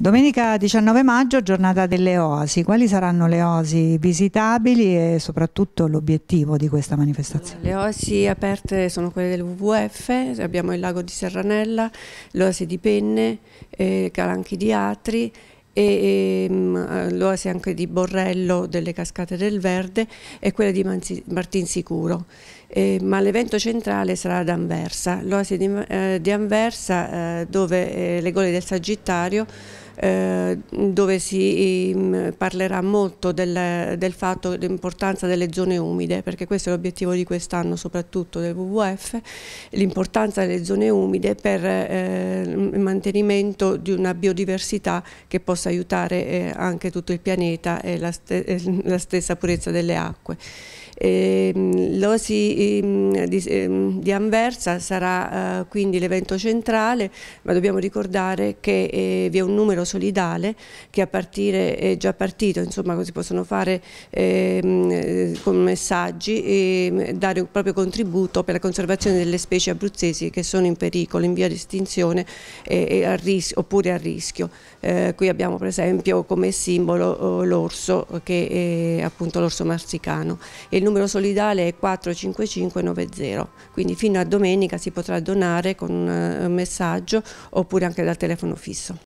Domenica 19 maggio, giornata delle oasi. Quali saranno le oasi visitabili e soprattutto l'obiettivo di questa manifestazione? Le oasi aperte sono quelle del WWF, abbiamo il lago di Serranella, l'oasi di Penne, eh, Calanchi di Atri e, ehm, l'oasi anche di Borrello delle Cascate del Verde e quella di Manzi, Martin Sicuro. Eh, ma l'evento centrale sarà ad Anversa, l'oasi di, eh, di, Anversa eh, dove eh, le gole del Sagittario eh, dove si mm, parlerà molto del, del fatto dell'importanza delle zone umide, perché questo è l'obiettivo di quest'anno soprattutto del WWF, l'importanza delle zone umide per eh, il mantenimento di una biodiversità che possa aiutare eh, anche tutto il pianeta e la, st la stessa purezza delle acque. Ehm, L'Osi ehm, di, ehm, di, Anversa sarà eh, quindi l'evento centrale, ma dobbiamo ricordare che eh, vi è un numero solidale che a partire, è già partito, insomma si possono fare eh, con messaggi e dare un proprio contributo per la conservazione delle specie abruzzesi che sono in pericolo, in via di estinzione a oppure a rischio. qui abbiamo per esempio come simbolo l'orso, che è appunto l'orso marsicano. E il numero solidale è 45590, quindi fino a domenica si potrà donare con eh, un messaggio oppure anche dal telefono fisso.